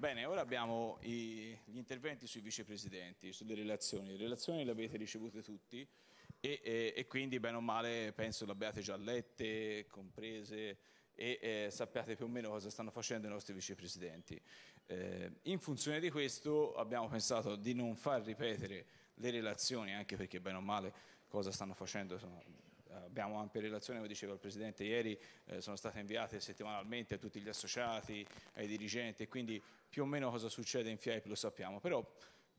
Bene, ora abbiamo i, gli interventi sui vicepresidenti, sulle relazioni. Le relazioni le avete ricevute tutti e, e, e quindi, bene o male, penso le abbiate già lette, comprese e eh, sappiate più o meno cosa stanno facendo i nostri vicepresidenti. Eh, in funzione di questo abbiamo pensato di non far ripetere le relazioni, anche perché, bene o male, cosa stanno facendo sono abbiamo ampie relazioni, come diceva il Presidente ieri, eh, sono state inviate settimanalmente a tutti gli associati, ai dirigenti quindi più o meno cosa succede in FIAP lo sappiamo, però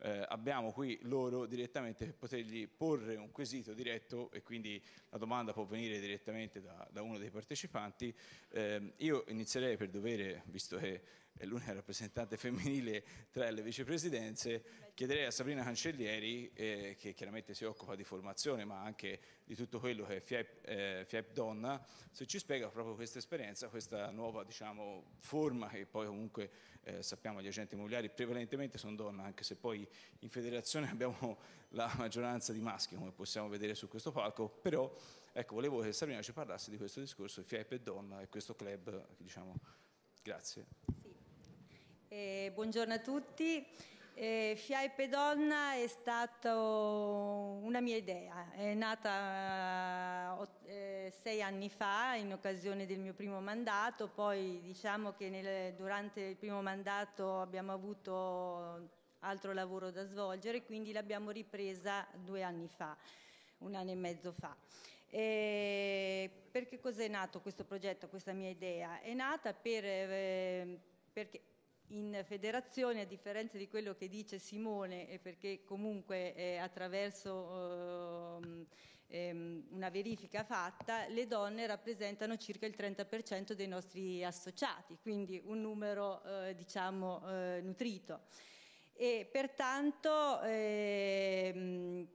eh, abbiamo qui loro direttamente per potergli porre un quesito diretto e quindi la domanda può venire direttamente da, da uno dei partecipanti. Eh, io inizierei per dovere, visto che è l'unica rappresentante femminile tra le vicepresidenze, chiederei a Sabrina Cancellieri, eh, che chiaramente si occupa di formazione ma anche di tutto quello che è FIAP, eh, FIAP Donna, se ci spiega proprio questa esperienza, questa nuova diciamo, forma che poi comunque eh, sappiamo gli agenti immobiliari prevalentemente sono donne, anche se poi in federazione abbiamo la maggioranza di maschi, come possiamo vedere su questo palco, però ecco, volevo che Sabrina ci parlasse di questo discorso FIAP e Donna e questo club, diciamo, grazie. Sì. Eh, buongiorno a tutti. Eh, FIAE Pedonna è stata una mia idea, è nata eh, eh, sei anni fa in occasione del mio primo mandato, poi diciamo che nel, durante il primo mandato abbiamo avuto altro lavoro da svolgere, quindi l'abbiamo ripresa due anni fa, un anno e mezzo fa. Eh, perché cos'è nato questo progetto, questa mia idea? È nata per, eh, perché in federazione, a differenza di quello che dice Simone, e eh, perché comunque eh, attraverso eh, una verifica fatta, le donne rappresentano circa il 30% dei nostri associati, quindi un numero eh, diciamo eh, nutrito. E pertanto ehm,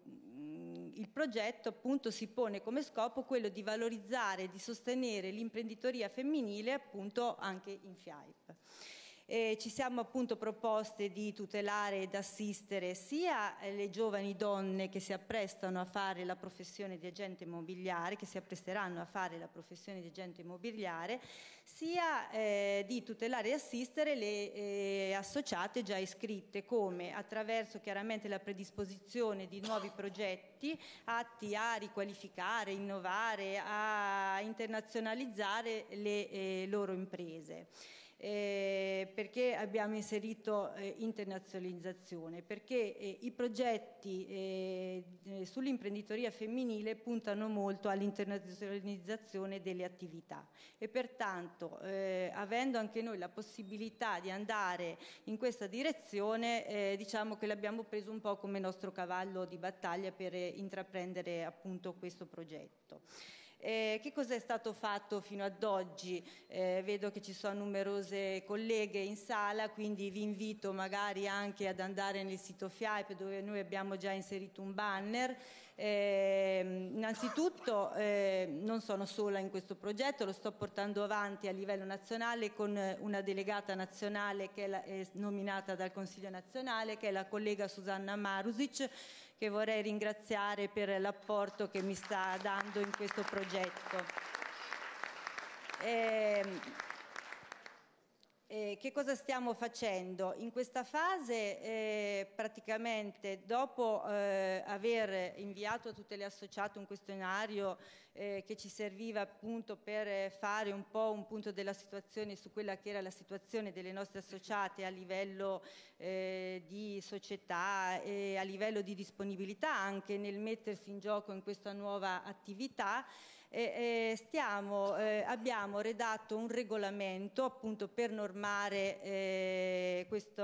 il progetto appunto si pone come scopo quello di valorizzare e di sostenere l'imprenditoria femminile appunto anche in FIAIP. Eh, ci siamo appunto proposte di tutelare ed assistere sia le giovani donne che si apprestano a fare la professione di agente immobiliare, che si appresteranno a fare la professione di agente immobiliare, sia eh, di tutelare e assistere le eh, associate già iscritte, come attraverso chiaramente la predisposizione di nuovi progetti atti a riqualificare, innovare, a internazionalizzare le eh, loro imprese. Eh, perché abbiamo inserito eh, internazionalizzazione? Perché eh, i progetti eh, eh, sull'imprenditoria femminile puntano molto all'internazionalizzazione delle attività e pertanto eh, avendo anche noi la possibilità di andare in questa direzione diciamo che l'abbiamo preso un po' come nostro cavallo di battaglia per intraprendere appunto questo progetto. Eh, che cosa è stato fatto fino ad oggi? Eh, vedo che ci sono numerose colleghe in sala, quindi vi invito magari anche ad andare nel sito FIAIP dove noi abbiamo già inserito un banner. Eh, innanzitutto eh, non sono sola in questo progetto, lo sto portando avanti a livello nazionale con una delegata nazionale che è, la, è nominata dal Consiglio nazionale, che è la collega Susanna Marusic che vorrei ringraziare per l'apporto che mi sta dando in questo progetto. Eh, eh, che cosa stiamo facendo? In questa fase eh, praticamente dopo eh, aver inviato a tutte le associate un questionario eh, che ci serviva appunto per fare un po' un punto della situazione su quella che era la situazione delle nostre associate a livello eh, di società e a livello di disponibilità anche nel mettersi in gioco in questa nuova attività, eh, stiamo, eh, abbiamo redatto un regolamento appunto per normare eh, questo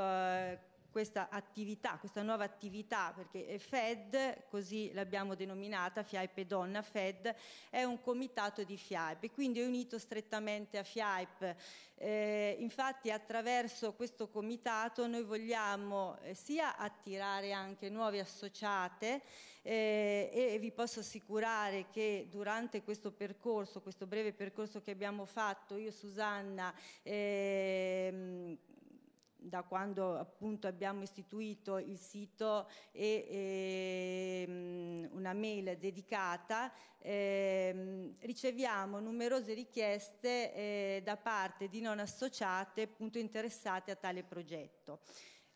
questa attività, questa nuova attività, perché FED, così l'abbiamo denominata, FIAIP e Donna FED, è un comitato di FIAIP e quindi è unito strettamente a FIAIP. Eh, infatti attraverso questo comitato noi vogliamo eh, sia attirare anche nuove associate eh, e vi posso assicurare che durante questo percorso, questo breve percorso che abbiamo fatto, io Susanna, ehm, da quando appunto abbiamo istituito il sito e, e ehm, una mail dedicata, eh, riceviamo numerose richieste eh, da parte di non associate appunto interessate a tale progetto.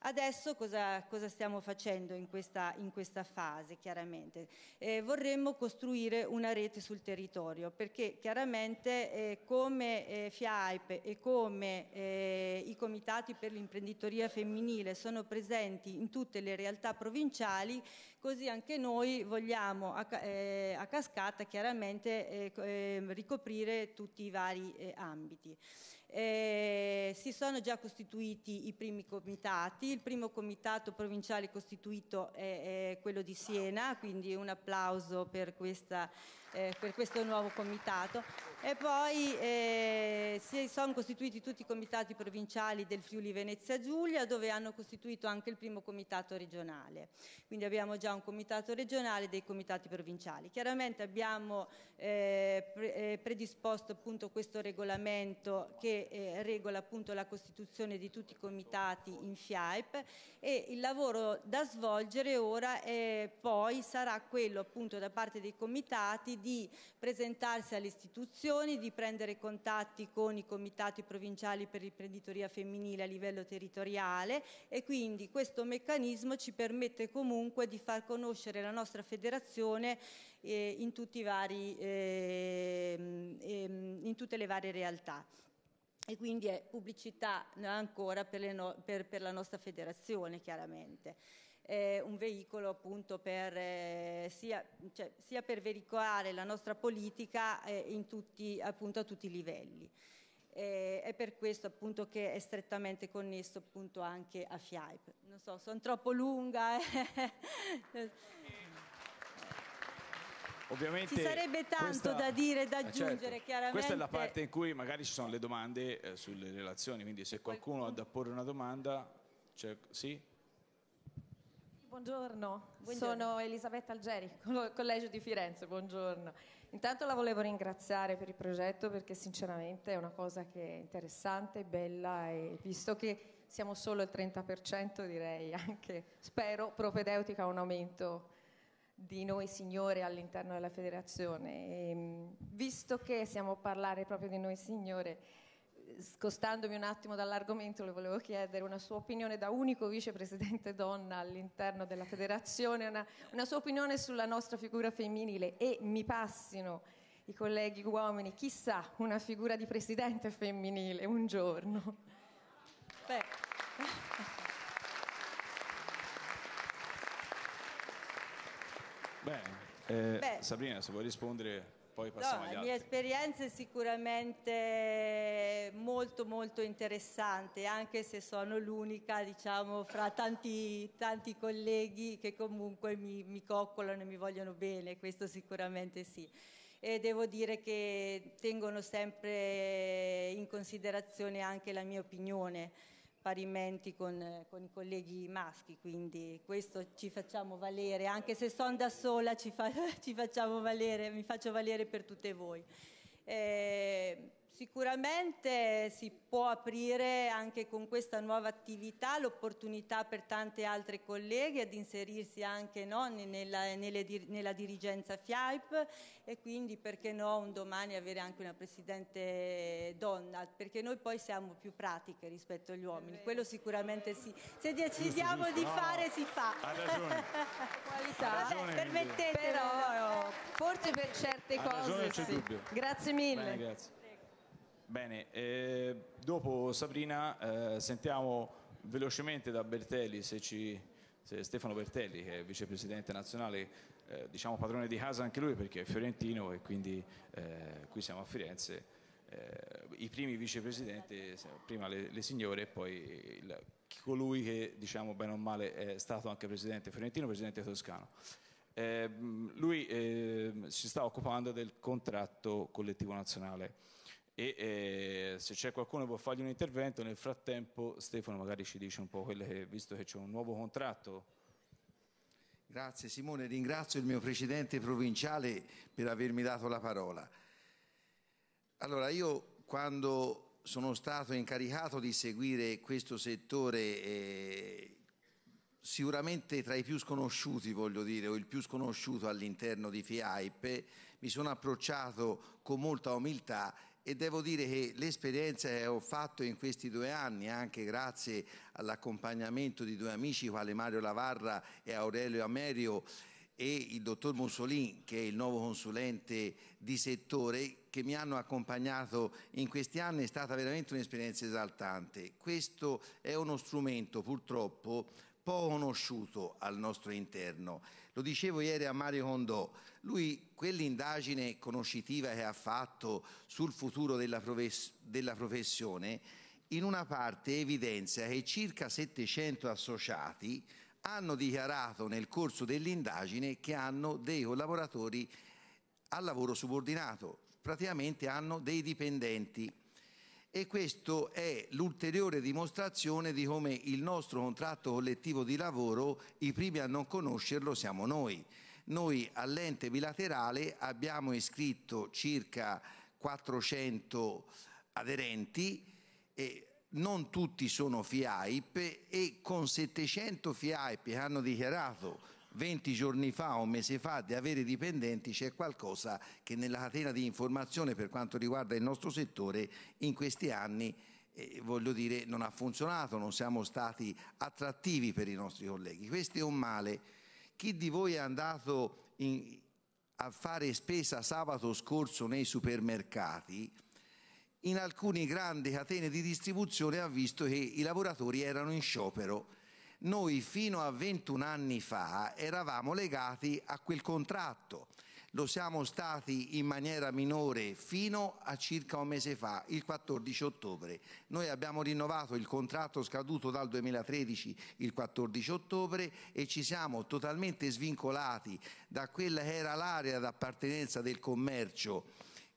Adesso cosa, cosa stiamo facendo in questa, in questa fase chiaramente? Eh, vorremmo costruire una rete sul territorio perché chiaramente eh, come eh, FIAIP e come eh, i comitati per l'imprenditoria femminile sono presenti in tutte le realtà provinciali, così anche noi vogliamo a, eh, a cascata chiaramente eh, ehm, ricoprire tutti i vari eh, ambiti. Eh, si sono già costituiti i primi comitati, il primo comitato provinciale costituito è, è quello di Siena, quindi un applauso per questa eh, per questo nuovo comitato. E poi eh, si sono costituiti tutti i comitati provinciali del Friuli Venezia Giulia, dove hanno costituito anche il primo comitato regionale. Quindi abbiamo già un comitato regionale dei comitati provinciali. Chiaramente abbiamo eh, pre eh, predisposto appunto questo regolamento che eh, regola appunto la costituzione di tutti i comitati in FIAIP e il lavoro da svolgere ora eh, poi sarà quello appunto da parte dei comitati di presentarsi alle istituzioni, di prendere contatti con i comitati provinciali per l'imprenditoria femminile a livello territoriale e quindi questo meccanismo ci permette comunque di far conoscere la nostra federazione eh, in, vari, eh, in tutte le varie realtà e quindi è pubblicità ancora per, no, per, per, la nostra federazione chiaramente eh, un veicolo appunto per, eh, sia, cioè, sia, per veicolare la nostra politica eh, tutti, appunto, a tutti i livelli. Eh, è per questo appunto che è strettamente connesso appunto anche a FIAIP. Non so, sono troppo lunga. Eh. Ovviamente ci sarebbe tanto questa, da dire e da eh, certo. aggiungere, certo, chiaramente. Questa è la parte in cui magari ci sono le domande eh, sulle relazioni, quindi se qualcuno ha da porre una domanda, cioè, sì? Buongiorno. Buongiorno. sono Elisabetta Algeri, Collegio di Firenze, buongiorno. Intanto la volevo ringraziare per il progetto perché sinceramente è una cosa che è interessante, bella e visto che siamo solo il 30% direi anche, spero, propedeutica a un aumento di noi signore all'interno della federazione. E, ehm, visto che siamo a parlare proprio di noi signore, scostandomi un attimo dall'argomento, le volevo chiedere una sua opinione da unico vicepresidente donna all'interno della federazione, una, una sua opinione sulla nostra figura femminile e mi passino i colleghi uomini, chissà una figura di presidente femminile un giorno. Beh. Beh, eh, Beh, Sabrina, se vuoi rispondere poi passiamo no, agli altri. La mia esperienza è sicuramente molto molto interessante, anche se sono l'unica, diciamo, fra tanti, tanti colleghi che comunque mi, mi coccolano e mi vogliono bene, questo sicuramente sì e devo dire che tengono sempre in considerazione anche la mia opinione parimenti con, con, i colleghi maschi, quindi questo ci facciamo valere, anche se sono da sola ci, fa, ci facciamo valere, mi faccio valere per tutte voi. Eh, Sicuramente si può aprire anche con questa nuova attività l'opportunità per tante altre colleghe ad inserirsi anche no, nella, nella, dirigenza FIAIP e quindi perché no un domani avere anche una presidente donna, perché noi poi siamo più pratiche rispetto agli uomini, quello sicuramente sì. Se decidiamo di fare si fa. Ha ragione. Qualità. Vabbè, permettete, però, forse per certe cose. Sì. Grazie mille. Bene, grazie. Bene, eh, dopo Sabrina eh, sentiamo velocemente da Bertelli, se ci, se Stefano Bertelli che è vicepresidente nazionale, eh, diciamo padrone di casa anche lui perché è fiorentino e quindi eh, qui siamo a Firenze, eh, i primi vicepresidenti, prima le, le signore e poi il, colui che diciamo bene o male è stato anche presidente fiorentino, presidente toscano. Eh, lui si sta occupando del contratto collettivo nazionale e eh, se c'è qualcuno che vuole fargli un intervento nel frattempo Stefano magari ci dice un po' quelle che, visto che c'è un nuovo contratto Grazie Simone, ringrazio il mio presidente provinciale per avermi dato la parola. Allora io quando sono stato incaricato di seguire questo settore eh, sicuramente tra i più sconosciuti voglio dire o il più sconosciuto all'interno di FIAIP mi sono approcciato con molta umiltà e devo dire che l'esperienza che ho fatto in questi due anni, anche grazie all'accompagnamento di due amici quali Mario Lavarra e Aurelio Amerio e il dottor Mussolin, che è il nuovo consulente di settore, che mi hanno accompagnato in questi anni, è stata veramente un'esperienza esaltante. Questo è uno strumento purtroppo poco conosciuto al nostro interno. Lo dicevo ieri a Mario Condò, lui quell'indagine conoscitiva che ha fatto sul futuro della, profes della professione, in una parte evidenzia che circa 700 associati hanno dichiarato nel corso dell'indagine che hanno dei collaboratori al lavoro subordinato, praticamente hanno dei dipendenti e questo è l'ulteriore dimostrazione di come il nostro contratto collettivo di lavoro, i primi a non conoscerlo siamo noi. Noi all'ente bilaterale abbiamo iscritto circa 400 aderenti e non tutti sono FIAIP e con 700 FIAIP che hanno dichiarato 20 giorni fa o un mese fa di avere dipendenti c'è qualcosa che nella catena di informazione per quanto riguarda il nostro settore in questi anni eh, voglio dire, non ha funzionato, non siamo stati attrattivi per i nostri colleghi. Questo è un male. Chi di voi è andato in, a fare spesa sabato scorso nei supermercati, in alcune grandi catene di distribuzione ha visto che i lavoratori erano in sciopero noi fino a 21 anni fa eravamo legati a quel contratto, lo siamo stati in maniera minore fino a circa un mese fa, il 14 ottobre. Noi abbiamo rinnovato il contratto scaduto dal 2013 il 14 ottobre e ci siamo totalmente svincolati da quella che era l'area d'appartenenza del commercio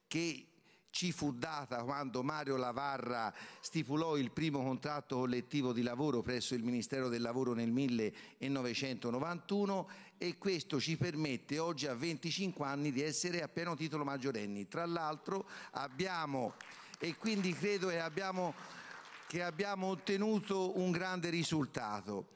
che ci fu data quando Mario Lavarra stipulò il primo contratto collettivo di lavoro presso il Ministero del Lavoro nel 1991 e questo ci permette oggi a 25 anni di essere a pieno titolo maggiorenni. Tra l'altro abbiamo, e quindi credo che abbiamo, che abbiamo ottenuto un grande risultato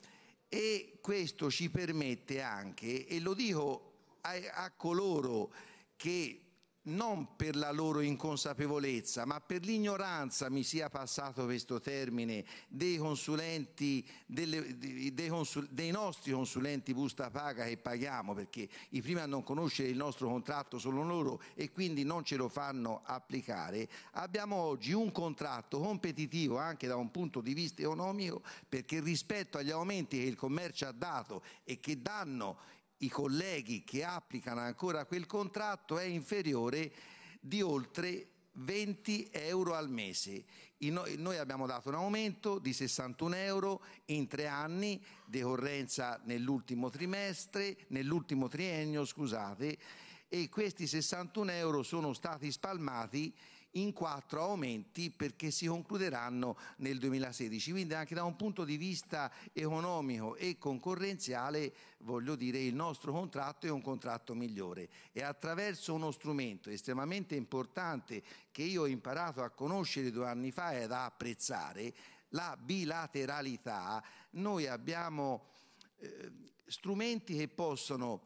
e questo ci permette anche, e lo dico a, a coloro che non per la loro inconsapevolezza, ma per l'ignoranza, mi sia passato questo termine, dei, consulenti, delle, dei, consul, dei nostri consulenti busta paga che paghiamo, perché i primi a non conoscere il nostro contratto sono loro e quindi non ce lo fanno applicare, abbiamo oggi un contratto competitivo anche da un punto di vista economico, perché rispetto agli aumenti che il commercio ha dato e che danno i colleghi che applicano ancora quel contratto è inferiore di oltre 20 euro al mese. Noi abbiamo dato un aumento di 61 euro in tre anni, decorrenza nell'ultimo trimestre, nell'ultimo triennio, scusate, e questi 61 euro sono stati spalmati in quattro aumenti perché si concluderanno nel 2016. Quindi anche da un punto di vista economico e concorrenziale, voglio dire, il nostro contratto è un contratto migliore e attraverso uno strumento estremamente importante che io ho imparato a conoscere due anni fa e ad apprezzare, la bilateralità, noi abbiamo eh, strumenti che possono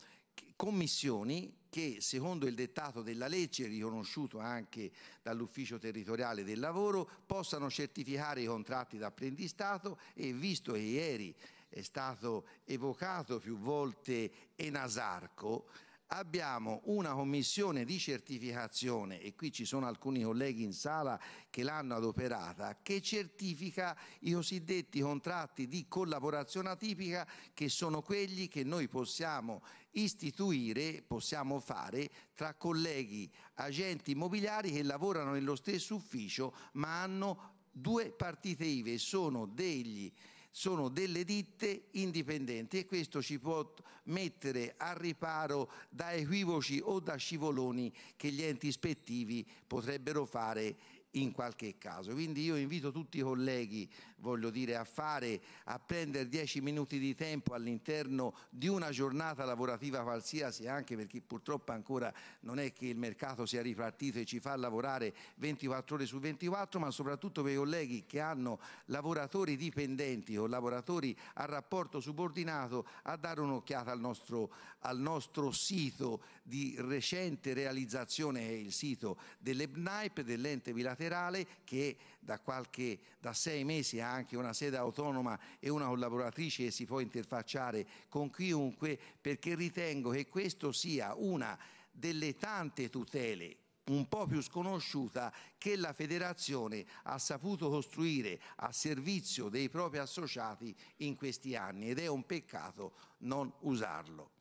commissioni che secondo il dettato della legge riconosciuto anche dall'ufficio territoriale del lavoro possano certificare i contratti d'apprendistato e visto che ieri è stato evocato più volte Enasarco abbiamo una commissione di certificazione e qui ci sono alcuni colleghi in sala che l'hanno adoperata che certifica i cosiddetti contratti di collaborazione atipica che sono quelli che noi possiamo istituire, possiamo fare tra colleghi agenti immobiliari che lavorano nello stesso ufficio ma hanno due partite IVE, sono degli sono delle ditte indipendenti e questo ci può mettere al riparo da equivoci o da scivoloni che gli enti ispettivi potrebbero fare in qualche caso. Quindi io invito tutti i colleghi voglio dire, a fare, a prendere dieci minuti di tempo all'interno di una giornata lavorativa qualsiasi, anche perché purtroppo ancora non è che il mercato sia ripartito e ci fa lavorare 24 ore su 24, ma soprattutto per i colleghi che hanno lavoratori dipendenti o lavoratori a rapporto subordinato a dare un'occhiata al nostro, al nostro sito di recente realizzazione, è il sito dell'EBNAIP, dell'ente bilaterale che da, qualche, da sei mesi ha anche una sede autonoma e una collaboratrice che si può interfacciare con chiunque perché ritengo che questo sia una delle tante tutele un po' più sconosciuta che la federazione ha saputo costruire a servizio dei propri associati in questi anni ed è un peccato non usarlo.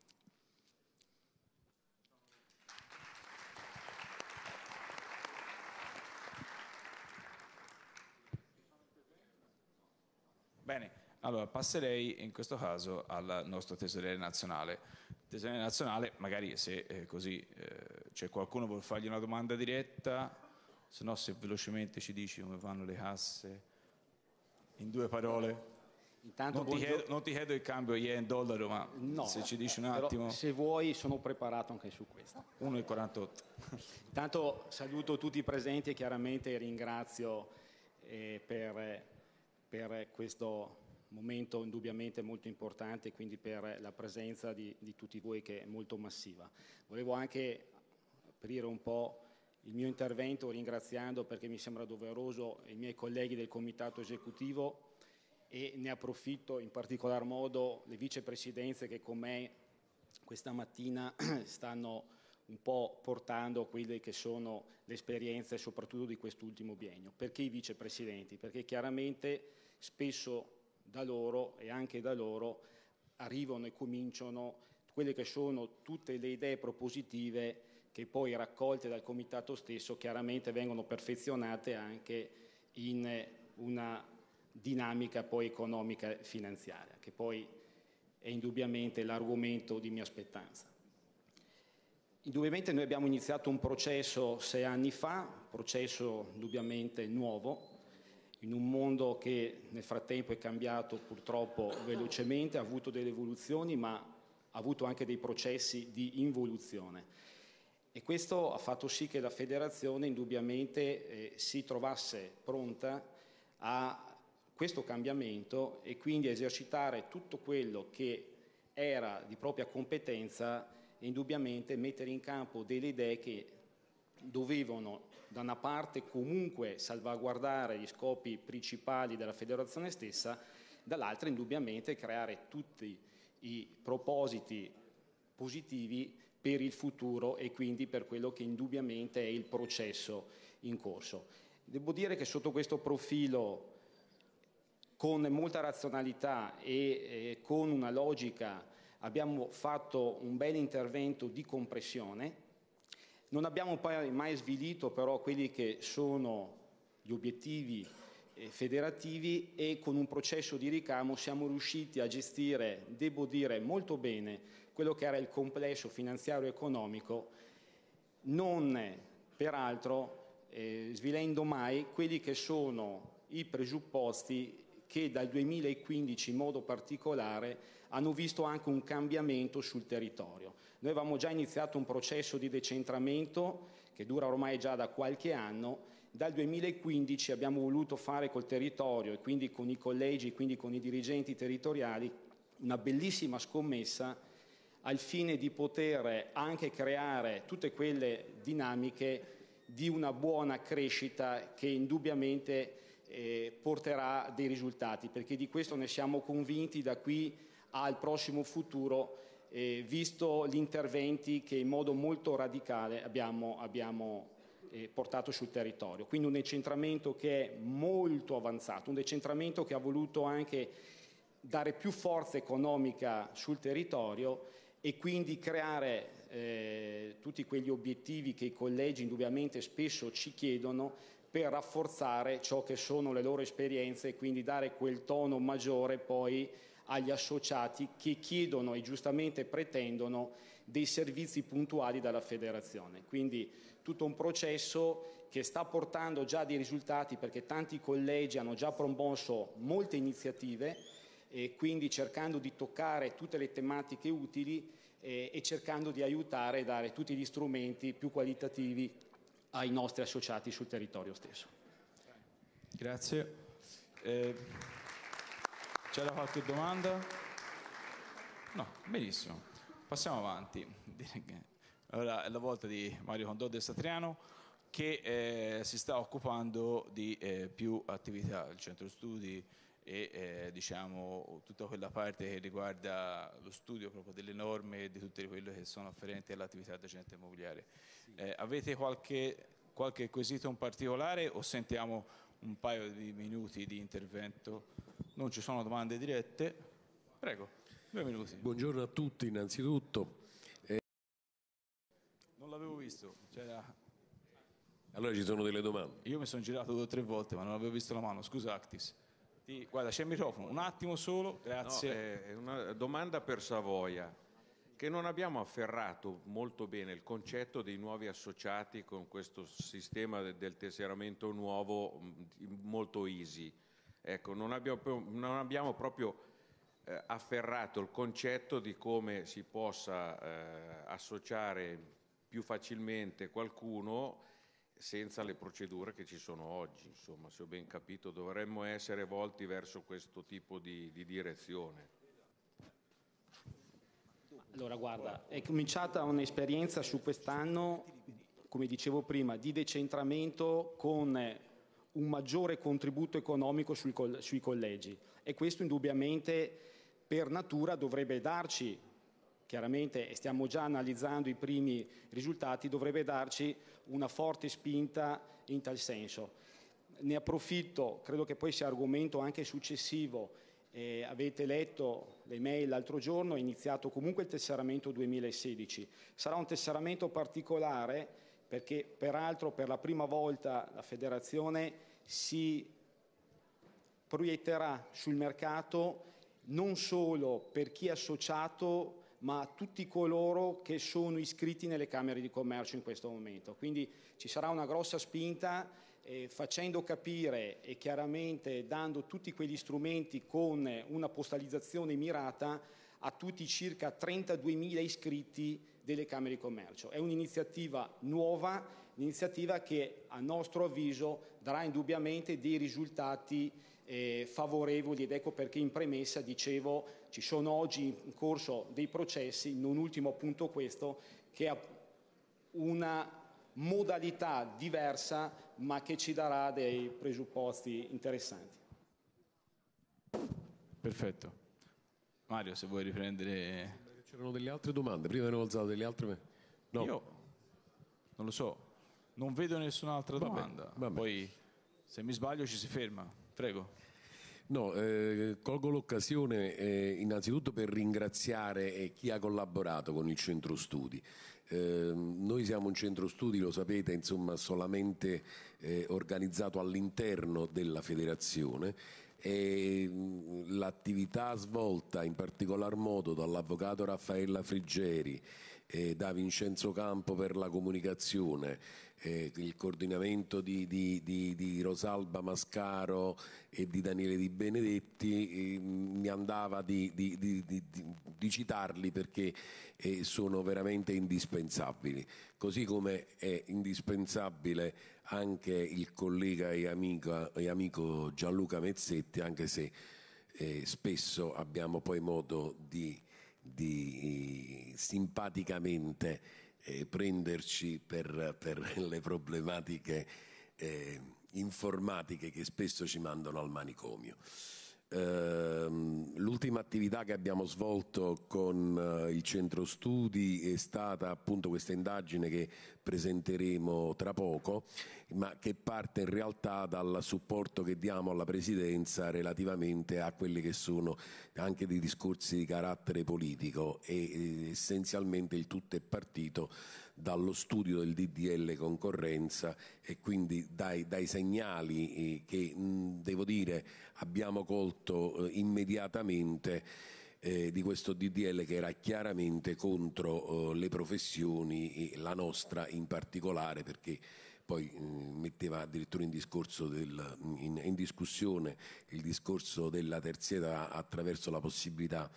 Bene, allora passerei in questo caso al nostro tesoriere nazionale. Tesoriere nazionale, magari se eh, così eh, c'è cioè qualcuno che vuole fargli una domanda diretta, se no se velocemente ci dici come vanno le casse, in due parole. Intanto, non, ti chiedo, non ti chiedo il cambio yen dollaro, ma no, se ci dici un attimo. Se vuoi sono preparato anche su questo. 1,48. Intanto saluto tutti i presenti e chiaramente ringrazio eh, per eh, per questo momento indubbiamente molto importante quindi per la presenza di, di, tutti voi che è molto massiva. Volevo anche aprire un po' il mio intervento ringraziando perché mi sembra doveroso i miei colleghi del comitato esecutivo e ne approfitto in particolar modo le vicepresidenze che con me questa mattina stanno un po' portando quelle che sono le esperienze soprattutto di quest'ultimo biennio. Perché i vicepresidenti? Perché chiaramente spesso da loro e anche da loro arrivano e cominciano quelle che sono tutte le idee propositive che poi raccolte dal comitato stesso chiaramente vengono perfezionate anche in una dinamica poi economica e finanziaria, che poi è indubbiamente l'argomento di mia aspettanza. Indubbiamente noi abbiamo iniziato un processo sei anni fa, processo indubbiamente nuovo, in un mondo che nel frattempo è cambiato purtroppo velocemente, ha avuto delle evoluzioni ma ha avuto anche dei processi di involuzione. E questo ha fatto sì che la federazione indubbiamente eh, si trovasse pronta a questo cambiamento e quindi a esercitare tutto quello che era di propria competenza e indubbiamente mettere in campo delle idee che dovevano da una parte comunque salvaguardare gli scopi principali della federazione stessa, dall'altra indubbiamente creare tutti i propositi positivi per il futuro e quindi per quello che indubbiamente è il processo in corso. Devo dire che sotto questo profilo, con molta razionalità e eh, con una logica abbiamo fatto un bel intervento di compressione, non abbiamo mai svilito però quelli che sono gli obiettivi eh, federativi e con un processo di ricamo siamo riusciti a gestire, devo dire, molto bene quello che era il complesso finanziario e economico, non peraltro eh, svilendo mai quelli che sono i presupposti che dal 2015 in modo particolare hanno visto anche un cambiamento sul territorio. Noi avevamo già iniziato un processo di decentramento che dura ormai già da qualche anno, dal 2015 abbiamo voluto fare col territorio e quindi con i collegi, quindi con i dirigenti territoriali, una bellissima scommessa al fine di poter anche creare tutte quelle dinamiche di una buona crescita che indubbiamente eh, porterà dei risultati, perché di questo ne siamo convinti da qui al prossimo futuro, eh, visto gli interventi che in modo molto radicale abbiamo, abbiamo eh, portato sul territorio. Quindi un decentramento che è molto avanzato, un decentramento che ha voluto anche dare più forza economica sul territorio e quindi creare eh, tutti quegli obiettivi che i collegi indubbiamente spesso ci chiedono per rafforzare ciò che sono le loro esperienze e quindi dare quel tono maggiore poi agli associati che chiedono e giustamente pretendono dei servizi puntuali dalla federazione. Quindi tutto un processo che sta portando già dei risultati perché tanti collegi hanno già promosso molte iniziative e quindi cercando di toccare tutte le tematiche utili eh, e cercando di aiutare e dare tutti gli strumenti più qualitativi ai nostri associati sul territorio stesso. Grazie. Eh, c'era qualche domanda? No, benissimo. Passiamo avanti. Allora, è la volta di Mario Condò del Satriano che eh, si sta occupando di eh, più attività, il centro studi, e eh, diciamo, tutta quella parte che riguarda lo studio proprio delle norme e di tutte quelle che sono afferenti all'attività d'agente immobiliare. Sì. Eh, avete qualche, qualche quesito in particolare o sentiamo un paio di minuti di intervento? Non ci sono domande dirette? Prego, due minuti. Buongiorno a tutti innanzitutto. Eh... Non l'avevo visto, c'era... Allora ci sono delle domande. Io mi sono girato due o tre volte ma non avevo visto la mano, scusa Actis. Di... Guarda, c'è il microfono, un attimo solo, grazie. No, eh, una domanda per Savoia, che non abbiamo afferrato molto bene il concetto dei nuovi associati con questo sistema del tesseramento nuovo mm, molto easy. Ecco, non abbiamo, non abbiamo proprio eh, afferrato il concetto di come si possa eh, associare più facilmente qualcuno senza le procedure che ci sono oggi. Insomma, se ho ben capito, dovremmo essere volti verso questo tipo di, di direzione. Allora, guarda, è cominciata un'esperienza su quest'anno, come dicevo prima, di decentramento con un maggiore contributo economico sui collegi e questo indubbiamente per natura dovrebbe darci chiaramente e stiamo già analizzando i primi risultati, dovrebbe darci una forte spinta in tal senso. Ne approfitto, credo che poi sia argomento anche successivo, eh, avete letto le mail l'altro giorno, è iniziato comunque il tesseramento 2016. Sarà un tesseramento particolare perché peraltro per la prima volta la federazione si proietterà sul mercato non solo per chi è associato ma a tutti coloro che sono iscritti nelle Camere di Commercio in questo momento. Quindi ci sarà una grossa spinta eh, facendo capire e chiaramente dando tutti quegli strumenti con una postalizzazione mirata a tutti i circa 32.000 iscritti delle Camere di Commercio. È un'iniziativa nuova, un'iniziativa che a nostro avviso darà indubbiamente dei risultati eh, favorevoli ed ecco perché in premessa dicevo ci sono oggi in corso dei processi, non ultimo appunto questo, che ha una modalità diversa ma che ci darà dei presupposti interessanti. Perfetto. Mario, se vuoi riprendere... C'erano delle altre domande, prima erano alzate delle altre... No. Io non lo so, non vedo nessun'altra domanda. Vabbè, vabbè. Poi se mi sbaglio ci si ferma. Prego. No, eh, colgo l'occasione eh, innanzitutto per ringraziare eh, chi ha collaborato con il centro studi. Ehm, noi siamo un centro studi, lo sapete, insomma, solamente eh, organizzato all'interno della federazione e mm, l'attività svolta in particolar modo dall'avvocato Raffaella Friggeri eh, da Vincenzo Campo per la comunicazione, eh, il coordinamento di, di, di, di, Rosalba Mascaro e di Daniele Di Benedetti, eh, mi andava di, citarli perché eh, sono veramente indispensabili, così come è indispensabile anche il collega e amico, e amico Gianluca Mezzetti, anche se eh, spesso abbiamo poi modo di di eh, simpaticamente eh, prenderci per, per, le problematiche eh, informatiche che spesso ci mandano al manicomio. Ehm, l'ultima attività che abbiamo svolto con eh, il centro studi è stata appunto questa indagine che presenteremo tra poco, ma che parte in realtà dal supporto che diamo alla Presidenza relativamente a quelli che sono anche dei discorsi di carattere politico e eh, essenzialmente il tutto è partito dallo studio del DDL concorrenza e quindi dai, dai segnali eh, che devo dire abbiamo colto eh, immediatamente eh, di questo DDL che era chiaramente contro le professioni e la nostra in particolare perché poi metteva addirittura in, del, in, in discussione il discorso della terzietà attraverso la possibilità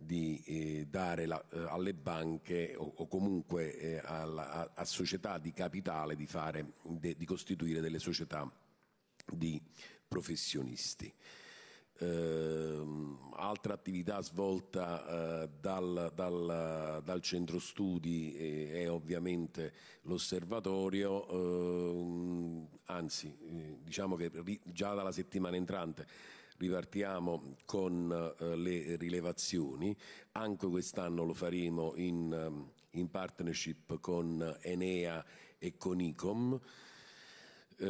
di eh, dare eh, alle banche o comunque eh, a società di capitale di, costituire delle società di professionisti. Ehm, altra attività svolta dal, dal, dal centro studi è ovviamente l'osservatorio, ehm, anzi diciamo che già dalla settimana entrante ripartiamo con eh, le rilevazioni, anche quest'anno lo faremo in, eh, in, partnership con Enea e con ICOM. Eh,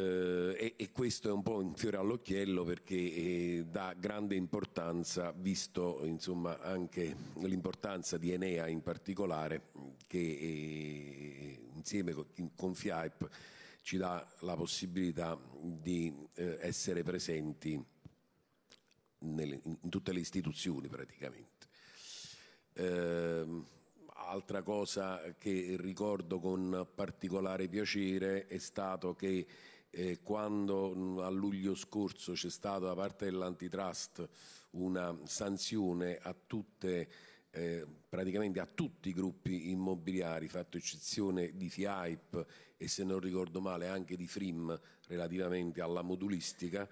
e, e, questo è un po' un fiore all'occhiello perché eh, dà grande importanza, visto insomma, anche l'importanza di Enea in particolare, che eh, insieme con, con FIAIP ci dà la possibilità di eh, essere presenti nelle, in tutte le istituzioni praticamente. Eh, altra cosa che ricordo con particolare piacere è stato che eh, quando a luglio scorso c'è stata da parte dell'antitrust una sanzione a tutte eh, praticamente a tutti i gruppi immobiliari, fatto eccezione di FIAIP e se non ricordo male anche di FRIM relativamente alla modulistica,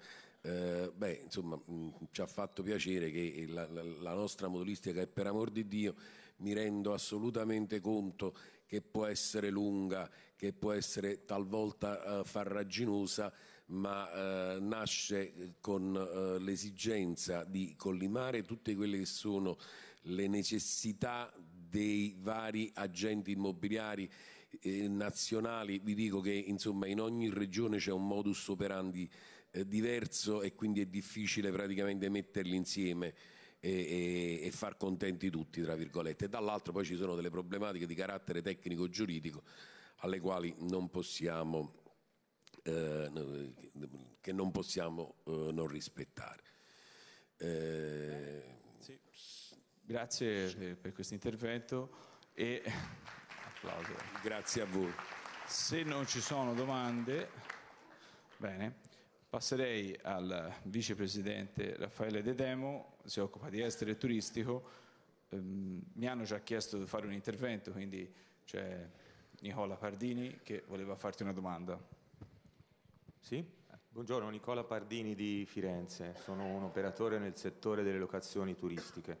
eh, beh, insomma, mh, mm, ci ha fatto piacere che la, la, la nostra modulistica è per amor di Dio, mi rendo assolutamente conto che può essere lunga, che può essere talvolta eh, farraginosa, ma eh, nasce eh, con eh, l'esigenza di collimare tutte quelle che sono le necessità dei vari agenti immobiliari eh, nazionali. Vi dico che insomma in ogni regione c'è un modus operandi eh, diverso e quindi è difficile praticamente metterli insieme e, e, e, far contenti tutti, tra virgolette. E dall'altro poi ci sono delle problematiche di carattere tecnico-giuridico alle quali non possiamo, eh, che non possiamo eh, non rispettare. Eh, sì. Grazie eh, per questo intervento e applauso. Grazie a voi. Se non ci sono domande, bene. Passerei al vicepresidente Raffaele De Demo, si occupa di estere e turistico. Ehm, mi hanno già chiesto di fare un intervento, quindi c'è Nicola Pardini che voleva farti una domanda. Sì, buongiorno, Nicola Pardini di Firenze, sono un operatore nel settore delle locazioni turistiche.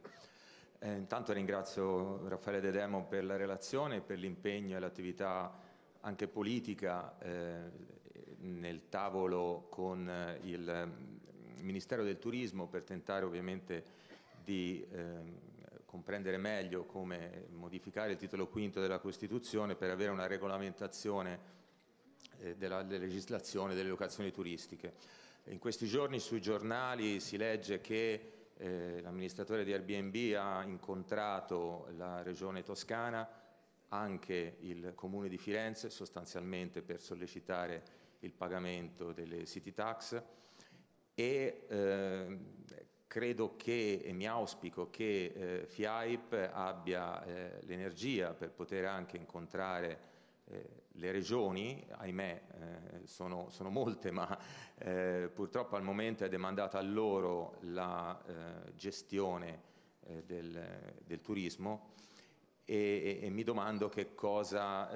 Eh, intanto ringrazio Raffaele De Demo per la relazione, per l'impegno e l'attività anche politica eh, nel tavolo con eh, il mm, Ministero del Turismo per tentare ovviamente di eh, comprendere meglio come modificare il titolo quinto della Costituzione per avere una regolamentazione eh, della, legislazione delle locazioni turistiche. In questi giorni sui giornali si legge che eh, l'amministratore di Airbnb ha incontrato la regione toscana, anche il comune di Firenze sostanzialmente per sollecitare il pagamento delle city tax e eh, credo che e mi auspico che eh, FIAIP abbia eh, l'energia per poter anche incontrare eh, le regioni, ahimè eh, sono, sono, molte, ma eh, purtroppo al momento è demandata a loro la gestione del, del, turismo. E, e, e, mi domando che cosa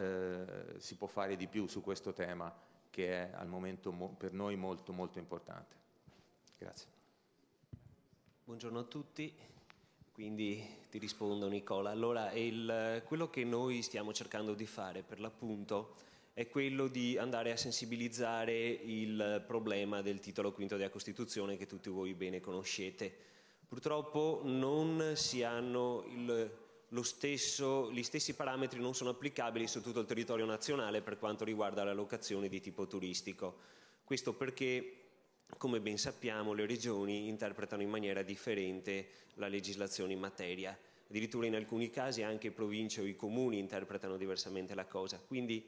si può fare di più su questo tema che è al momento per noi molto molto importante. Grazie. Buongiorno a tutti, quindi ti rispondo Nicola. Allora, il, quello che noi stiamo cercando di fare per l'appunto è quello di andare a sensibilizzare il problema del titolo quinto della Costituzione che tutti voi bene conoscete. Purtroppo non si hanno il stesso, gli stessi parametri non sono applicabili su tutto il territorio nazionale per quanto riguarda la locazione di tipo turistico. Questo perché, come ben sappiamo, le regioni interpretano in maniera differente la legislazione in materia. Addirittura in alcuni casi anche province o i comuni interpretano diversamente la cosa. Quindi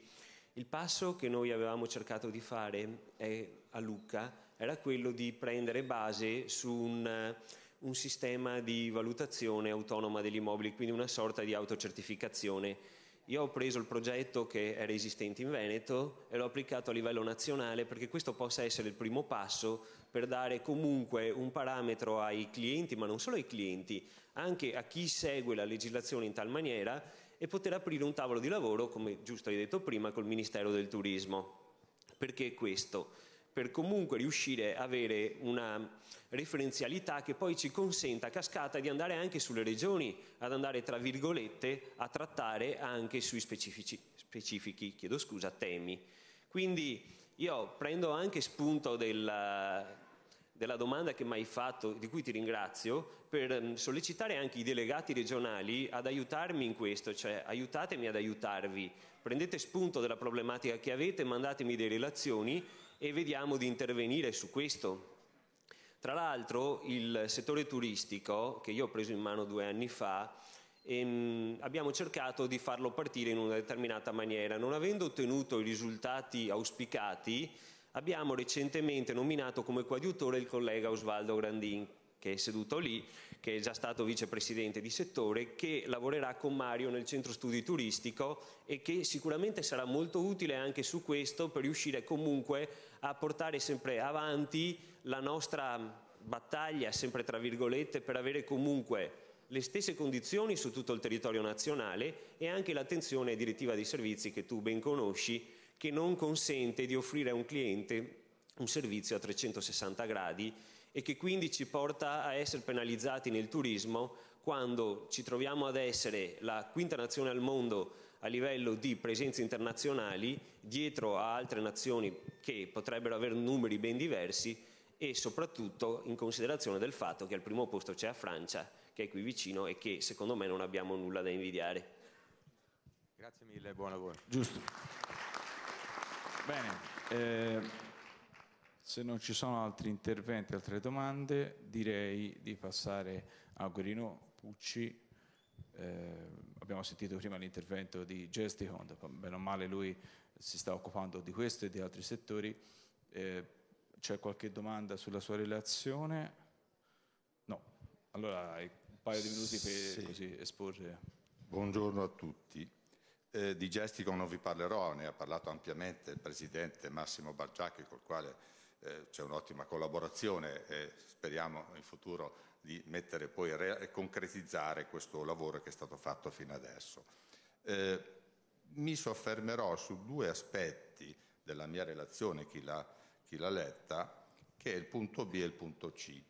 il passo che noi avevamo cercato di fare eh, a Lucca era quello di prendere base su un un sistema di valutazione autonoma degli immobili, quindi una sorta di autocertificazione. Io ho preso il progetto che era esistente in Veneto e l'ho applicato a livello nazionale perché questo possa essere il primo passo per dare comunque un parametro ai clienti, ma non solo ai clienti, anche a chi segue la legislazione in tal maniera e poter aprire un tavolo di lavoro, come giusto hai detto prima, col Ministero del Turismo. Perché questo? per comunque riuscire ad avere una referenzialità che poi ci consenta a cascata di andare anche sulle regioni, ad andare tra virgolette a trattare anche sui specifici, specifici chiedo scusa, temi. Quindi io prendo anche spunto della, della domanda che mi hai fatto, di cui ti ringrazio, per mm, sollecitare anche i delegati regionali ad aiutarmi in questo, cioè aiutatemi ad aiutarvi, prendete spunto della problematica che avete, mandatemi delle relazioni e vediamo di intervenire su questo. Tra l'altro il settore turistico, che io ho preso in mano due anni fa, ehm, abbiamo cercato di farlo partire in una determinata maniera. Non avendo ottenuto i risultati auspicati, abbiamo recentemente nominato come coadiutore il collega Osvaldo Grandin, che è seduto lì, che è già stato vicepresidente di settore, che lavorerà con Mario nel centro studi turistico e che sicuramente sarà molto utile anche su questo per riuscire comunque a portare sempre avanti la nostra battaglia, sempre tra virgolette, per avere comunque le stesse condizioni su tutto il territorio nazionale e anche l'attenzione direttiva dei servizi che tu ben conosci, che non consente di offrire a un cliente un servizio a 360 gradi e che quindi ci porta a essere penalizzati nel turismo quando ci troviamo ad essere la quinta nazione al mondo a livello di presenze internazionali dietro a altre nazioni che potrebbero avere numeri ben diversi e soprattutto in considerazione del fatto che al primo posto c'è la Francia che è qui vicino e che secondo me non abbiamo nulla da invidiare. Grazie mille, buon lavoro. Giusto. Bene. Eh... Se non ci sono altri interventi, altre domande, direi di passare a Guerino Pucci. Eh, abbiamo sentito prima l'intervento di Gesti Honda, bene o male lui si sta occupando di questo e di altri settori. Eh, c'è qualche domanda sulla sua relazione? No, allora hai un paio di minuti per sì. così, esporre. Buongiorno a tutti. Eh, di Gesticon non vi parlerò, ne ha parlato ampiamente il presidente Massimo Bargiacchi, col quale eh, c'è un'ottima collaborazione e speriamo in futuro di mettere poi e concretizzare questo lavoro che è stato fatto fino adesso. Eh, mi soffermerò su due aspetti della mia relazione, chi l'ha letta, che è il punto B e il punto C.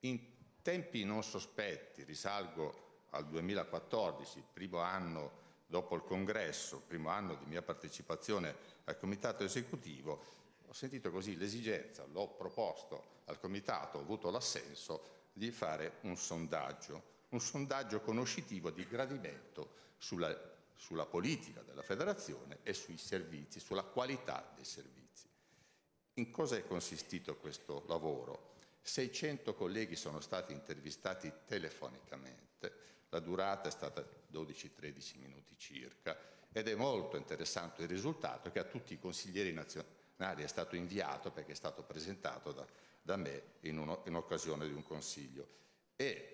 In tempi non sospetti, risalgo al 2014, primo anno dopo il congresso, primo anno di mia partecipazione al comitato esecutivo, ho sentito così l'esigenza, l'ho proposto al Comitato, ho avuto l'assenso di fare un sondaggio, un sondaggio conoscitivo di gradimento sulla, sulla politica della federazione e sui servizi, sulla qualità dei servizi. In cosa è consistito questo lavoro? 600 colleghi sono stati intervistati telefonicamente, la durata è stata 12-13 minuti circa ed è molto interessante il risultato che a tutti i consiglieri nazionali Nari è stato inviato perché è stato presentato da, da me in, uno, in, occasione di un consiglio. E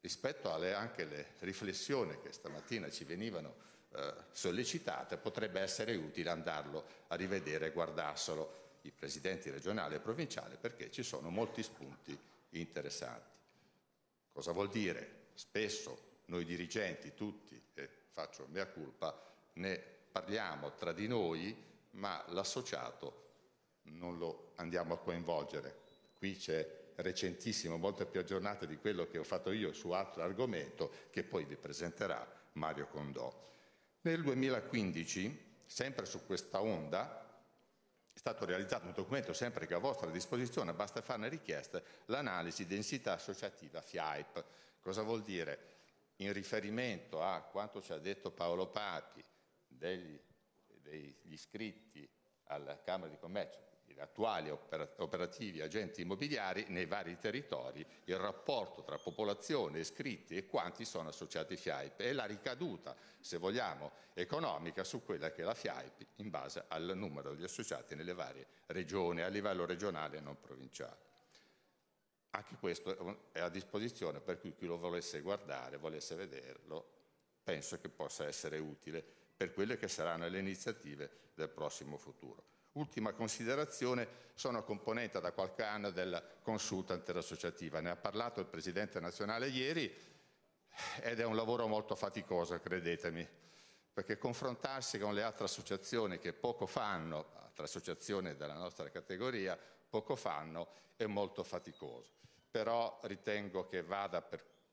rispetto alle, anche alle riflessioni che stamattina ci venivano eh, sollecitate, potrebbe essere utile andarlo a rivedere e guardarselo i presidenti regionali e provinciali perché ci sono molti spunti interessanti. Cosa vuol dire? Spesso noi dirigenti, tutti, e faccio mea colpa, ne parliamo tra di noi ma l'associato non lo andiamo a coinvolgere. Qui c'è recentissimo, molto più aggiornato di quello che ho fatto io su altro argomento, che poi vi presenterà Mario Condò. Nel 2015, sempre su questa onda, è stato realizzato un documento sempre che a vostra disposizione, basta fare farne richiesta, l'analisi densità associativa FIAIP. Cosa vuol dire? In riferimento a quanto ci ha detto Paolo Papi degli degli iscritti alla Camera di Commercio, gli attuali operativi agenti immobiliari nei vari territori, il rapporto tra popolazione, iscritti e quanti sono associati FIAIP e la ricaduta, se vogliamo, economica su quella che è la FIAIP in base al numero degli associati nelle varie regioni a livello regionale e non provinciale. Anche questo è a disposizione per cui chi lo volesse guardare, volesse vederlo, penso che possa essere utile per quelle che saranno le iniziative del prossimo futuro. Ultima considerazione, sono componente da qualche anno della consulta interassociativa, ne ha parlato il Presidente nazionale ieri ed è un lavoro molto faticoso, credetemi, perché confrontarsi con le altre associazioni che poco fanno, altre associazioni della nostra categoria, poco fanno, è molto faticoso. Però ritengo che vada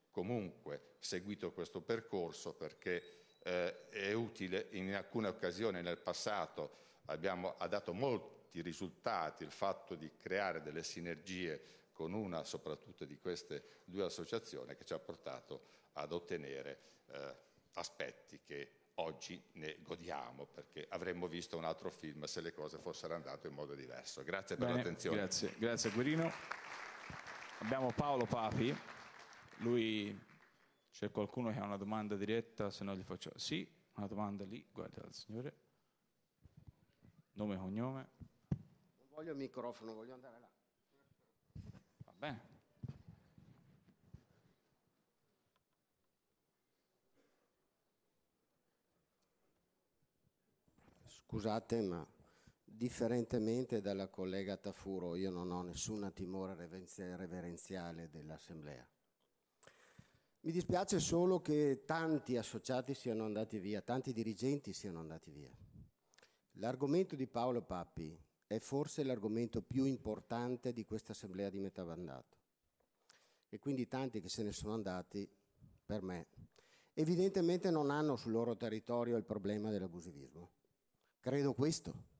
comunque seguito questo percorso perché eh, è utile in alcune occasioni nel passato abbiamo, ha dato molti risultati il fatto di creare delle sinergie con una soprattutto di queste due associazioni che ci ha portato ad ottenere eh, aspetti che oggi ne godiamo perché avremmo visto un altro film se le cose fossero andate in modo diverso. Grazie per l'attenzione. Grazie, grazie Guerino. Abbiamo Paolo Papi, lui c'è qualcuno che ha una domanda diretta, se no gli faccio... Sì, una domanda lì, guarda il signore. Nome e cognome. Non voglio il microfono, voglio andare là. Va bene. Scusate, ma differentemente dalla collega Tafuro, io non ho nessuna timore reverenziale dell'Assemblea. Mi dispiace solo che tanti associati siano andati via, tanti dirigenti siano andati via. L'argomento di Paolo Pappi è forse l'argomento più importante di questa assemblea di metà mandato. E quindi tanti che se ne sono andati, per me, evidentemente non hanno sul loro territorio il problema dell'abusivismo. Credo questo.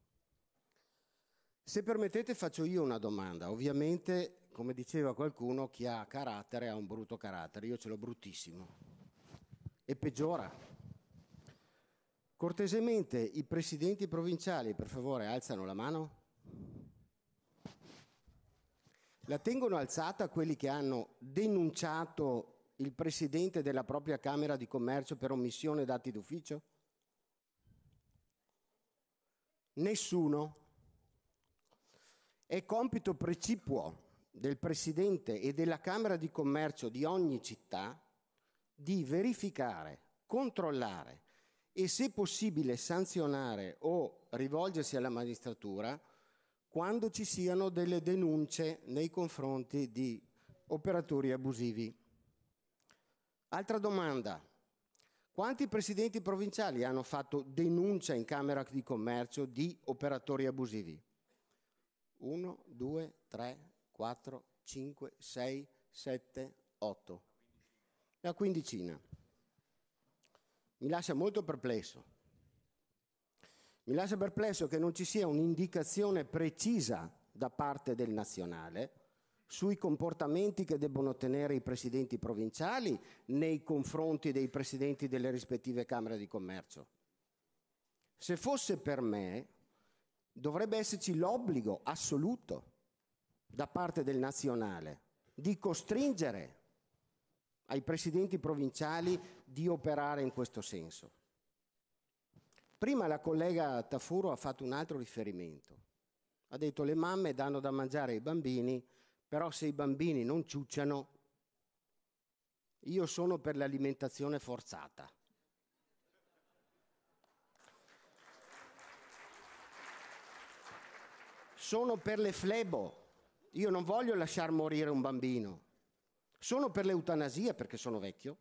Se permettete faccio io una domanda. Ovviamente, come diceva qualcuno, chi ha carattere ha un brutto carattere, io ce l'ho bruttissimo. E peggiora. Cortesemente, i presidenti provinciali, per favore, alzano la mano. La tengono alzata quelli che hanno denunciato il presidente della propria Camera di Commercio per omissione dati d'ufficio? Nessuno. È compito precipuo del Presidente e della Camera di Commercio di ogni città di verificare, controllare e se possibile sanzionare o rivolgersi alla magistratura quando ci siano delle denunce nei confronti di operatori abusivi. Altra domanda. Quanti presidenti provinciali hanno fatto denuncia in Camera di Commercio di operatori abusivi? 1, 2, 3, 4, 5, 6, 7, 8. La quindicina. Mi lascia molto perplesso. Mi lascia perplesso che non ci sia un'indicazione precisa da parte del nazionale sui comportamenti che debbono tenere i presidenti provinciali nei confronti dei presidenti delle rispettive Camere di Commercio. Se fosse per me, dovrebbe esserci l'obbligo assoluto da parte del nazionale di costringere ai presidenti provinciali di operare in questo senso. Prima la collega Tafuro ha fatto un altro riferimento. Ha detto le mamme danno da mangiare ai bambini, però se i bambini non ciucciano, io sono per l'alimentazione forzata. sono per le flebo, io non voglio lasciar morire un bambino, sono per l'eutanasia perché sono vecchio,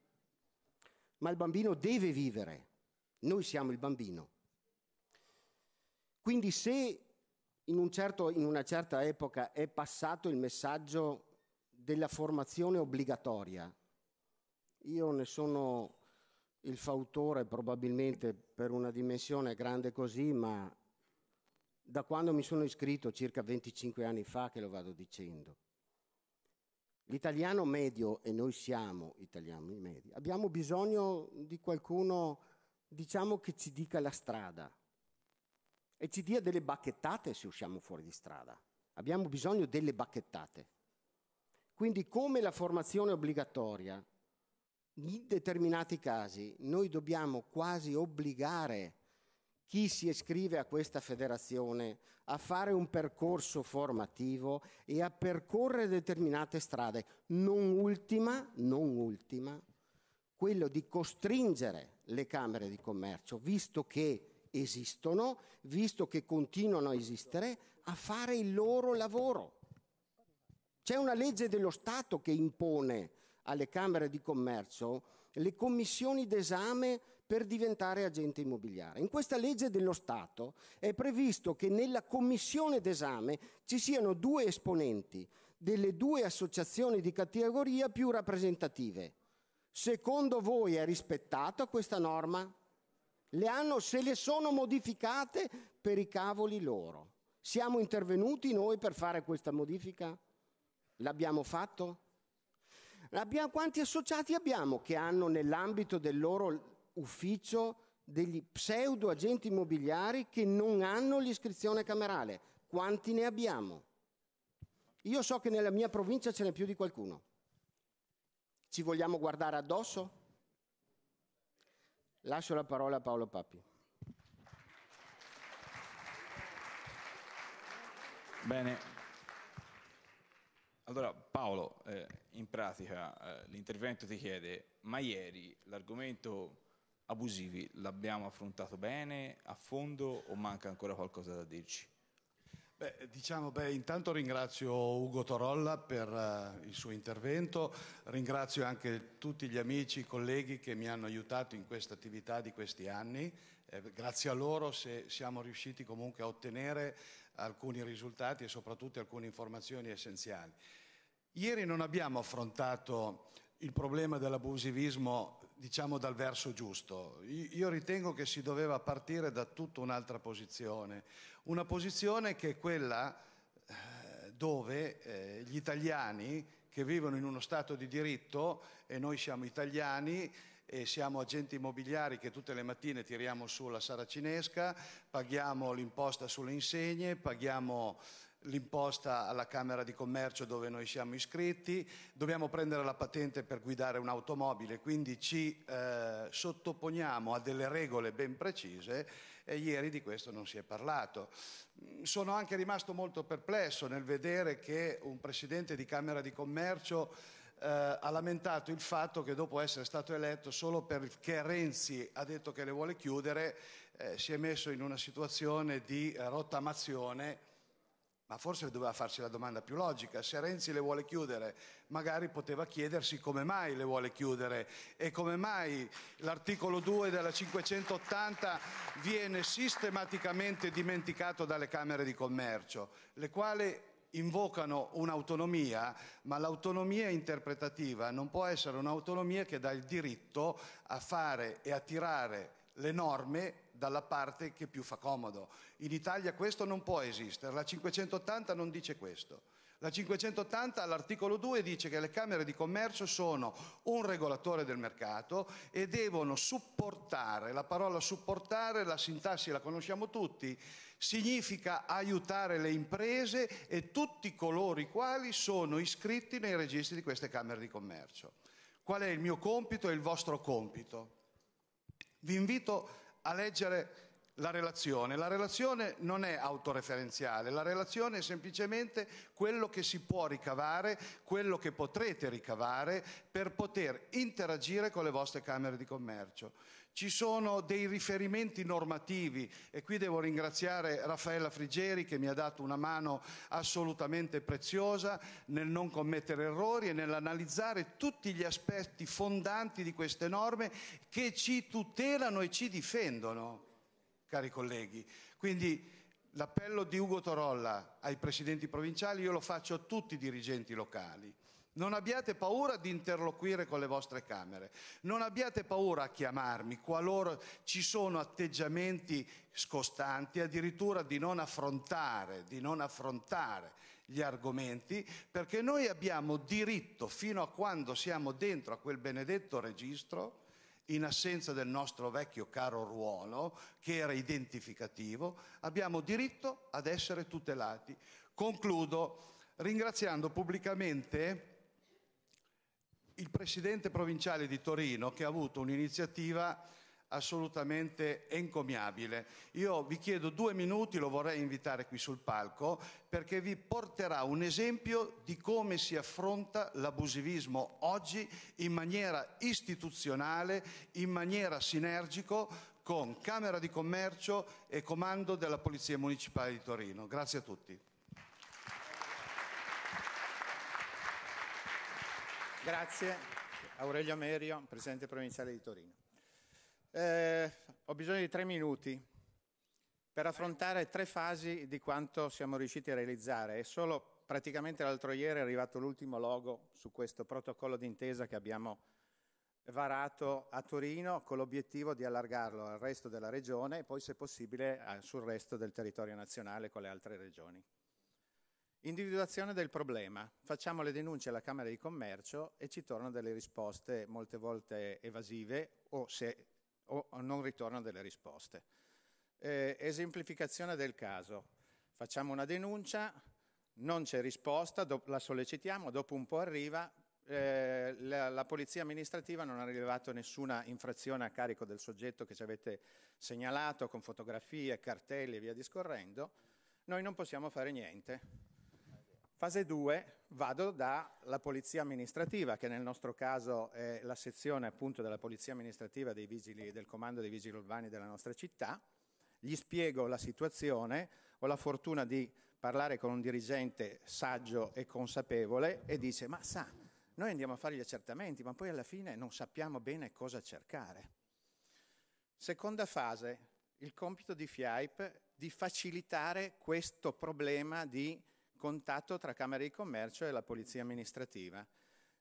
ma il bambino deve vivere, noi siamo il bambino. Quindi se in, un certo, in una certa epoca è passato il messaggio della formazione obbligatoria, io ne sono il fautore probabilmente per una dimensione grande così, ma da quando mi sono iscritto circa 25 anni fa che lo vado dicendo. L'italiano medio, e noi siamo italiani medi, abbiamo bisogno di qualcuno, diciamo, che ci dica la strada e ci dia delle bacchettate se usciamo fuori di strada. Abbiamo bisogno delle bacchettate. Quindi come la formazione obbligatoria, in determinati casi noi dobbiamo quasi obbligare chi si iscrive a questa federazione a fare un percorso formativo e a percorrere determinate strade, non ultima, non ultima, quello di costringere le Camere di Commercio, visto che esistono, visto che continuano a esistere, a fare il loro lavoro. C'è una legge dello Stato che impone alle Camere di Commercio le commissioni d'esame per diventare agente immobiliare. In questa legge dello Stato è previsto che nella commissione d'esame ci siano due esponenti delle due associazioni di categoria più rappresentative. Secondo voi è rispettata questa norma? Le hanno, se le sono modificate per i cavoli loro. Siamo intervenuti noi per fare questa modifica? L'abbiamo fatto? Abbiamo, quanti associati abbiamo che hanno nell'ambito del loro ufficio degli pseudo agenti immobiliari che non hanno l'iscrizione camerale. Quanti ne abbiamo? Io so che nella mia provincia ce n'è più di qualcuno. Ci vogliamo guardare addosso? Lascio la parola a Paolo Papi. Bene. Allora Paolo, eh, in pratica eh, l'intervento ti chiede, ma ieri l'argomento abusivi l'abbiamo affrontato bene, a fondo o manca ancora qualcosa da dirci? Beh, diciamo, beh, intanto ringrazio Ugo Torolla per uh, il suo intervento, ringrazio anche tutti gli amici, colleghi che mi hanno aiutato in questa attività di questi anni, eh, grazie a loro se siamo riusciti comunque a ottenere alcuni risultati e soprattutto alcune informazioni essenziali. Ieri non abbiamo affrontato il problema dell'abusivismo diciamo dal verso giusto. Io ritengo che si doveva partire da tutta un'altra posizione, una posizione che è quella eh, dove eh, gli italiani che vivono in uno Stato di diritto e noi siamo italiani e siamo agenti immobiliari che tutte le mattine tiriamo sulla saracinesca, paghiamo l'imposta sulle insegne, paghiamo l'imposta alla Camera di Commercio dove noi siamo iscritti, dobbiamo prendere la patente per guidare un'automobile, quindi ci eh, sottoponiamo a delle regole ben precise e ieri di questo non si è parlato. Sono anche rimasto molto perplesso nel vedere che un Presidente di Camera di Commercio eh, ha lamentato il fatto che dopo essere stato eletto solo perché Renzi ha detto che le vuole chiudere eh, si è messo in una situazione di rottamazione ma forse doveva farsi la domanda più logica, se Renzi le vuole chiudere, magari poteva chiedersi come mai le vuole chiudere e come mai l'articolo 2 della 580 viene sistematicamente dimenticato dalle Camere di Commercio, le quali invocano un'autonomia, ma l'autonomia interpretativa non può essere un'autonomia che dà il diritto a fare e a tirare le norme dalla parte che più fa comodo. In Italia questo non può esistere, la 580 non dice questo. La 580 all'articolo 2 dice che le Camere di Commercio sono un regolatore del mercato e devono supportare, la parola supportare, la sintassi la conosciamo tutti, significa aiutare le imprese e tutti coloro i quali sono iscritti nei registri di queste Camere di Commercio. Qual è il mio compito e il vostro compito? Vi invito a leggere la relazione. La relazione non è autoreferenziale, la relazione è semplicemente quello che si può ricavare, quello che potrete ricavare per poter interagire con le vostre Camere di Commercio. Ci sono dei riferimenti normativi e qui devo ringraziare Raffaella Frigeri che mi ha dato una mano assolutamente preziosa nel non commettere errori e nell'analizzare tutti gli aspetti fondanti di queste norme che ci tutelano e ci difendono, cari colleghi. Quindi l'appello di Ugo Torolla ai presidenti provinciali io lo faccio a tutti i dirigenti locali. Non abbiate paura di interloquire con le vostre Camere, non abbiate paura a chiamarmi qualora ci sono atteggiamenti scostanti, addirittura di non affrontare, di non affrontare gli argomenti, perché noi abbiamo diritto, fino a quando siamo dentro a quel benedetto registro, in assenza del nostro vecchio caro ruolo, che era identificativo, abbiamo diritto ad essere tutelati. Concludo ringraziando pubblicamente il presidente provinciale di Torino che ha avuto un'iniziativa assolutamente encomiabile. Io vi chiedo due minuti, lo vorrei invitare qui sul palco, perché vi porterà un esempio di come si affronta l'abusivismo oggi in maniera istituzionale, in maniera sinergico con Camera di Commercio e Comando della Polizia Municipale di Torino. Grazie a tutti. Grazie. Aurelio Merio, Presidente Provinciale di Torino. Eh, ho bisogno di tre minuti per affrontare tre fasi di quanto siamo riusciti a realizzare. È solo praticamente l'altro ieri è arrivato l'ultimo logo su questo protocollo d'intesa che abbiamo varato a Torino con l'obiettivo di allargarlo al resto della regione e poi se possibile sul resto del territorio nazionale con le altre regioni. Individuazione del problema. Facciamo le denunce alla Camera di Commercio e ci tornano delle risposte molte volte evasive o, se, o non ritornano delle risposte. Eh, esemplificazione del caso. Facciamo una denuncia, non c'è risposta, la sollecitiamo, dopo un po' arriva, eh, la, la, polizia amministrativa non ha rilevato nessuna infrazione a carico del soggetto che ci avete segnalato con fotografie, cartelli e via discorrendo, noi non possiamo fare niente. Fase 2, vado dalla polizia amministrativa, che nel nostro caso è la sezione appunto della polizia amministrativa vigili, del comando dei vigili urbani della nostra città, gli spiego la situazione, ho la fortuna di parlare con un dirigente saggio e consapevole e dice ma sa, noi andiamo a fare gli accertamenti ma poi alla fine non sappiamo bene cosa cercare. Seconda fase, il compito di FIAIP di facilitare questo problema di contatto tra Camera di Commercio e la Polizia Amministrativa.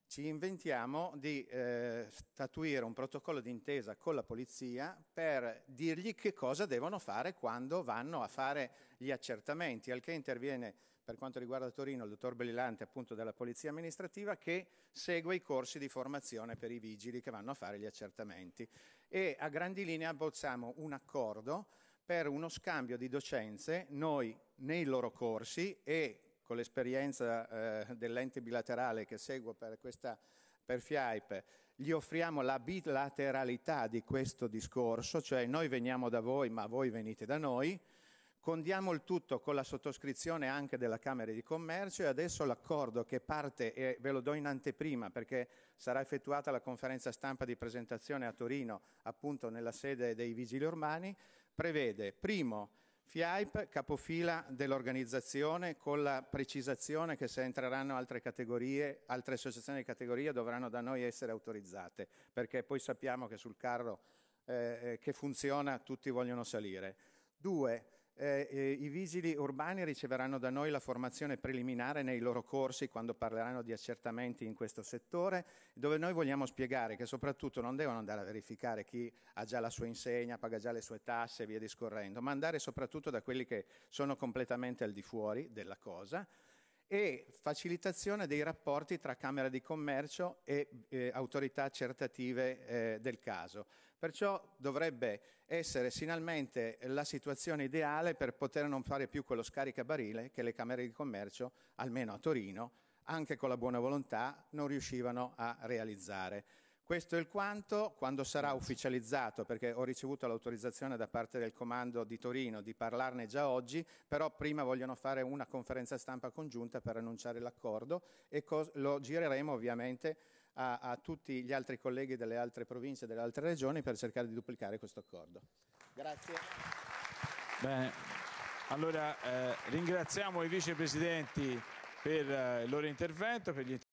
Ci inventiamo di eh, statuire un protocollo d'intesa con la Polizia per dirgli che cosa devono fare quando vanno a fare gli accertamenti, al che interviene per quanto riguarda Torino il dottor Bellilante appunto della Polizia Amministrativa che segue i corsi di formazione per i vigili che vanno a fare gli accertamenti. E a grandi linee abbozziamo un accordo per uno scambio di docenze, noi nei loro corsi e con l'esperienza eh, dell'ente bilaterale che seguo per, questa, per FIAIP, gli offriamo la bilateralità di questo discorso, cioè noi veniamo da voi ma voi venite da noi, condiamo il tutto con la sottoscrizione anche della Camera di Commercio e adesso l'accordo che parte, e ve lo do in anteprima perché sarà effettuata la conferenza stampa di presentazione a Torino, appunto nella sede dei Vigili Urbani, prevede, primo, FIAIP, capofila dell'organizzazione, con la precisazione che se entreranno altre categorie, altre associazioni di categoria dovranno da noi essere autorizzate, perché poi sappiamo che sul carro eh, eh che funziona tutti vogliono salire. Due, eh, eh, i vigili urbani riceveranno da noi la formazione preliminare nei loro corsi quando parleranno di accertamenti in questo settore, dove noi vogliamo spiegare che soprattutto non devono andare a verificare chi ha già la sua insegna, paga già le sue tasse e via discorrendo, ma andare soprattutto da quelli che sono completamente al di fuori della cosa e facilitazione dei rapporti tra Camera di Commercio e eh, autorità accertative eh, del caso. Perciò dovrebbe essere finalmente la situazione ideale per poter non fare più quello scaricabarile che le Camere di Commercio, almeno a Torino, anche con la buona volontà, non riuscivano a realizzare. Questo è il quanto, quando sarà ufficializzato, perché ho ricevuto l'autorizzazione da parte del comando di Torino di parlarne già oggi, però prima vogliono fare una conferenza stampa congiunta per annunciare l'accordo e lo gireremo ovviamente a, a tutti gli altri colleghi delle altre province e delle altre regioni per cercare di duplicare questo accordo. Grazie. Bene. Allora eh, ringraziamo i vicepresidenti per eh, il loro intervento, per gli